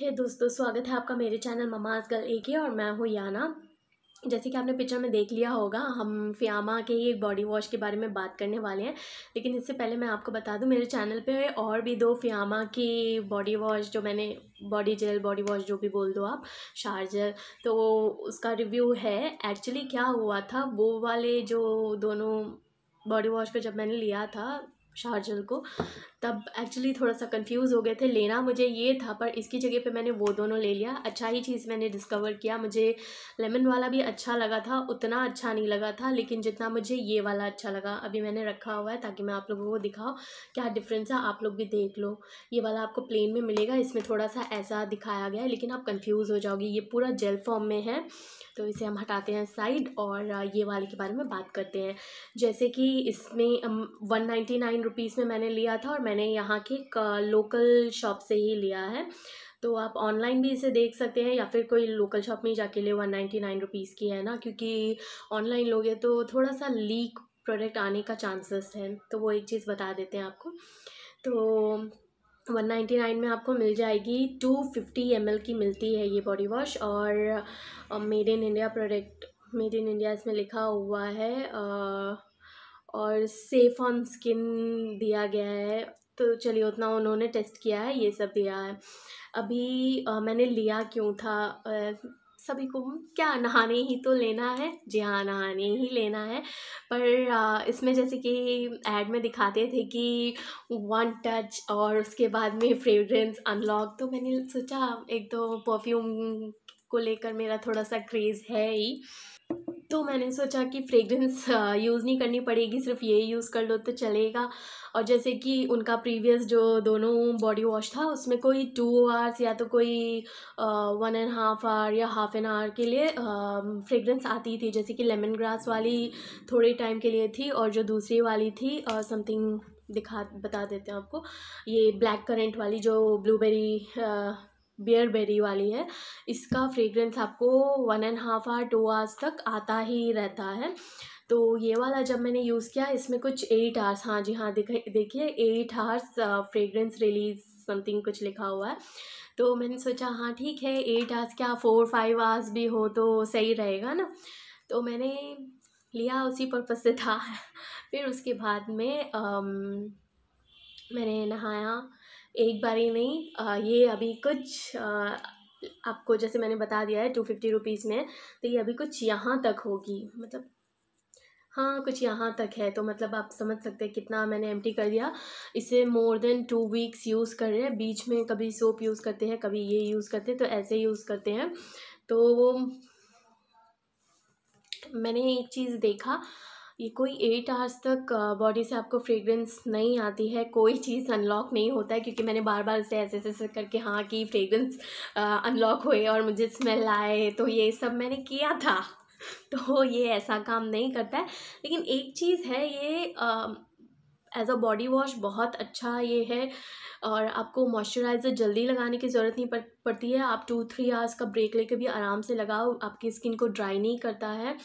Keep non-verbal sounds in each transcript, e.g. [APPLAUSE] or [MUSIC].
हे hey दोस्तों स्वागत है आपका मेरे चैनल ममाज गर्ल ए के और मैं हूँ याना जैसे कि आपने पिक्चर में देख लिया होगा हम फ़ियामा के ही एक बॉडी वॉश के बारे में बात करने वाले हैं लेकिन इससे पहले मैं आपको बता दूं मेरे चैनल पे और भी दो फ़ियामा की बॉडी वॉश जो मैंने बॉडी जेल बॉडी वॉश जो भी बोल दो आप शार्जर तो उसका रिव्यू है एक्चुअली क्या हुआ था वो वाले जो दोनों बॉडी वॉश का जब मैंने लिया था शारजल को तब एक्चुअली थोड़ा सा कंफ्यूज हो गए थे लेना मुझे ये था पर इसकी जगह पे मैंने वो दोनों ले लिया अच्छा ही चीज़ मैंने डिस्कवर किया मुझे लेमन वाला भी अच्छा लगा था उतना अच्छा नहीं लगा था लेकिन जितना मुझे ये वाला अच्छा लगा अभी मैंने रखा हुआ है ताकि मैं आप लोगों को दिखाओ क्या डिफरेंस है आप लोग भी देख लो ये वाला आपको प्लेन में मिलेगा इसमें थोड़ा सा ऐसा दिखाया गया है लेकिन आप कन्फ्यूज़ हो जाओगे ये पूरा जेल फॉर्म में है तो इसे हम हटाते हैं साइड और ये वाले के बारे में बात करते हैं जैसे कि इसमें वन नाइन्टी नाइन रुपीज़ में मैंने लिया था और मैंने यहाँ के लोकल शॉप से ही लिया है तो आप ऑनलाइन भी इसे देख सकते हैं या फिर कोई लोकल शॉप में जाके लिए वन नाइन्टी नाइन रुपीज़ की है ना क्योंकि ऑनलाइन लोगे तो थोड़ा सा लीक प्रोडक्ट आने का चांसेस है तो वो एक चीज़ बता देते हैं आपको तो वन नाइन्टी नाइन में आपको मिल जाएगी टू फिफ्टी एम एल की मिलती है ये बॉडी वॉश और made in India product made in India इसमें लिखा हुआ है आ, और सेफ ऑन स्किन दिया गया है तो चलिए उतना उन्होंने टेस्ट किया है ये सब दिया है अभी आ, मैंने लिया क्यों था आ, सभी को क्या नहाने ही तो लेना है जी हाँ नहाने ही लेना है पर इसमें जैसे कि ऐड में दिखाते थे कि वन टच और उसके बाद में फ्रेगरेंस अनलॉक तो मैंने सोचा एक तो परफ्यूम को लेकर मेरा थोड़ा सा क्रेज़ है ही तो मैंने सोचा कि फ्रेगरेंस यूज़ नहीं करनी पड़ेगी सिर्फ ये यूज़ कर लो तो चलेगा और जैसे कि उनका प्रीवियस जो दोनों बॉडी वॉश था उसमें कोई टू आवर्स या तो कोई वन एंड हाफ आवर या हाफ एन आवर के लिए फ्रेगरेंस आती थी जैसे कि लेमन ग्रास वाली थोड़े टाइम के लिए थी और जो दूसरी वाली थी समथिंग दिखा बता देते हैं आपको ये ब्लैक करेंट वाली जो ब्लूबेरी बियर बेरी वाली है इसका फ्रेगरेंस आपको one and half hour two hours तक आता ही रहता है तो ये वाला जब मैंने यूज़ किया इसमें कुछ एट आवर्स हाँ जी हाँ देखिए eight hours fragrance release something कुछ लिखा हुआ है तो मैंने सोचा हाँ ठीक है एट आवर्स क्या फोर फाइव आवर्स भी हो तो सही रहेगा ना तो मैंने लिया उसी पर्पज़ से था [LAUGHS] फिर उसके बाद में आम, मैंने नहाया एक बार ही नहीं ये अभी कुछ आपको जैसे मैंने बता दिया है टू फिफ्टी रुपीज़ में तो ये अभी कुछ यहाँ तक होगी मतलब हाँ कुछ यहाँ तक है तो मतलब आप समझ सकते हैं कितना मैंने एम कर दिया इसे more than two weeks use कर रहे हैं बीच में कभी सोप यूज़ करते हैं कभी ये यूज़ करते हैं तो ऐसे यूज़ करते हैं तो मैंने एक चीज़ देखा ये कोई एट आवर्स तक बॉडी से आपको फ्रेगरेंस नहीं आती है कोई चीज़ अनलॉक नहीं होता है क्योंकि मैंने बार बार इसे ऐसे ऐसे करके हाँ कि फ्रेगरेंस अनलॉक हुए और मुझे स्मेल आए तो ये सब मैंने किया था [LAUGHS] तो ये ऐसा काम नहीं करता है लेकिन एक चीज़ है ये आ, एज अ बॉडी वॉश बहुत अच्छा ये है और आपको मॉइस्चराइज़र जल्दी लगाने की ज़रूरत नहीं पड़ती है आप टू थ्री आवर्स का ब्रेक लेके भी आराम से लगाओ आपकी स्किन को ड्राई नहीं करता है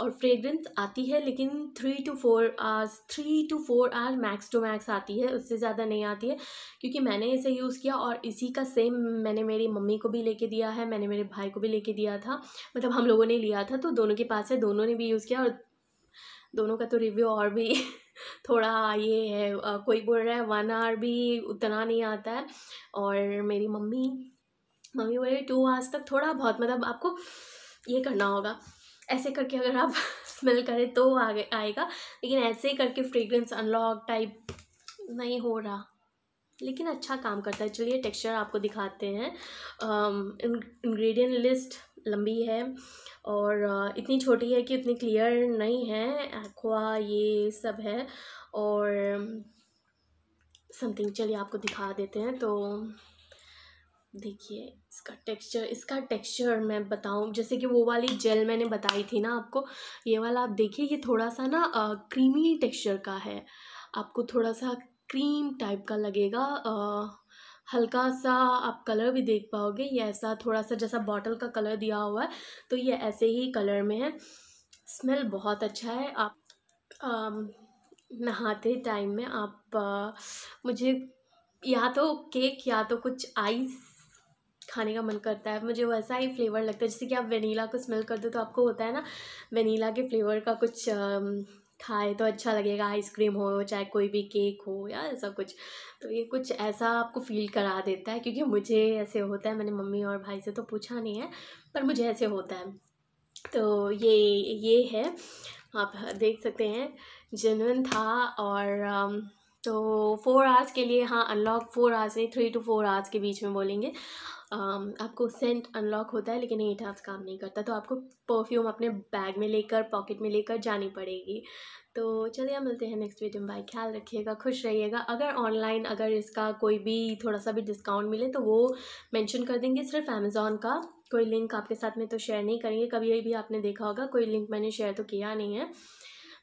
और फ्रेगरेंस आती है लेकिन three to four hours three to four hours max to max आती है उससे ज़्यादा नहीं आती है क्योंकि मैंने इसे यूज़ किया और इसी का सेम मैंने मेरी मम्मी को भी लेके दिया है मैंने मेरे भाई को भी लेके दिया था मतलब हम लोगों ने लिया था तो दोनों के पास है दोनों ने भी यूज़ किया और दोनों का तो रिव्यू और भी [LAUGHS] थोड़ा ये है कोई बोल रहा है वन आवर भी उतना नहीं आता है और मेरी मम्मी मम्मी बोल रही टू आवर्स तक थोड़ा बहुत मतलब आपको ये करना होगा ऐसे करके अगर आप स्मेल [LAUGHS] करें तो आगे आएगा लेकिन ऐसे ही करके फ्रेगरेंस अनलॉक टाइप नहीं हो रहा लेकिन अच्छा काम करता है चलिए टेक्सचर आपको दिखाते हैं इंग्रेडिएंट लिस्ट लंबी है और इतनी छोटी है कि उतनी क्लियर नहीं है एक्वा ये सब है और समथिंग चलिए आपको दिखा देते हैं तो देखिए इसका टेक्सचर इसका टेक्सचर मैं बताऊं जैसे कि वो वाली जेल मैंने बताई थी ना आपको ये वाला आप देखिए ये थोड़ा सा ना आ, क्रीमी टेक्सचर का है आपको थोड़ा सा क्रीम टाइप का लगेगा आ, हल्का सा आप कलर भी देख पाओगे ये ऐसा थोड़ा सा जैसा बॉटल का कलर दिया हुआ है तो ये ऐसे ही कलर में है स्मेल बहुत अच्छा है आप आ, नहाते टाइम में आप आ, मुझे या तो केक या तो कुछ आइस खाने का मन करता है मुझे वैसा ही फ्लेवर लगता है जैसे कि आप वनीला को स्मेल कर दो तो आपको होता है ना वनीला के फ्लेवर का कुछ आ, खाए तो अच्छा लगेगा आइसक्रीम हो चाहे कोई भी केक हो या ऐसा कुछ तो ये कुछ ऐसा आपको फील करा देता है क्योंकि मुझे ऐसे होता है मैंने मम्मी और भाई से तो पूछा नहीं है पर मुझे ऐसे होता है तो ये ये है आप देख सकते हैं जेनवन था और um, तो फोर आवर्स के लिए हाँ अनलॉक फोर आवर्स नहीं थ्री टू फोर आवर्स के बीच में बोलेंगे आपको सेंट अनलॉक होता है लेकिन एट आवर्स काम नहीं करता तो आपको परफ्यूम अपने बैग में लेकर पॉकेट में लेकर जानी पड़ेगी तो चलिए मिलते हैं नेक्स्ट वीडियो में बाय ख्याल रखिएगा खुश रहिएगा अगर ऑनलाइन अगर इसका कोई भी थोड़ा सा भी डिस्काउंट मिले तो वो मेंशन कर देंगे सिर्फ अमेज़ोन का कोई लिंक आपके साथ में तो शेयर नहीं करेंगे कभी भी आपने देखा होगा कोई लिंक मैंने शेयर तो किया नहीं है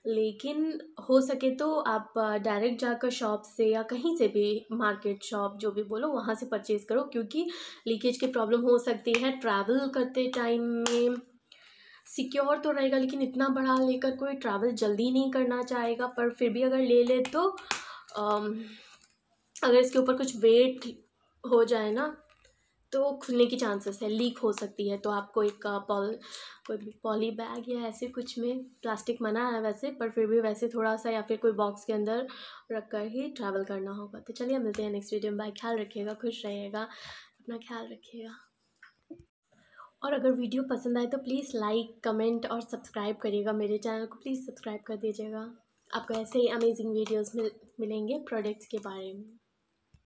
लेकिन हो सके तो आप डायरेक्ट जाकर शॉप से या कहीं से भी मार्केट शॉप जो भी बोलो वहाँ से परचेज़ करो क्योंकि लीकेज की प्रॉब्लम हो सकती है ट्रैवल करते टाइम में सिक्योर तो रहेगा लेकिन इतना बड़ा लेकर कोई ट्रैवल जल्दी नहीं करना चाहेगा पर फिर भी अगर ले ले तो अगर इसके ऊपर कुछ वेट हो जाए ना तो खुलने की चांसेस है लीक हो सकती है तो आपको एक पॉल कोई भी पॉली बैग या ऐसे कुछ में प्लास्टिक मना है वैसे पर फिर भी वैसे थोड़ा सा या फिर कोई बॉक्स के अंदर रख कर ही ट्रैवल करना होगा तो चलिए मिलते हैं नेक्स्ट वीडियो में बाय ख्याल रखिएगा खुश रहिएगा अपना ख्याल रखिएगा और अगर वीडियो पसंद आए तो प्लीज़ लाइक कमेंट और सब्सक्राइब करिएगा मेरे चैनल को प्लीज़ सब्सक्राइब कर दीजिएगा आपको ऐसे ही अमेजिंग वीडियोज़ मिल मिलेंगे प्रोडक्ट्स के बारे में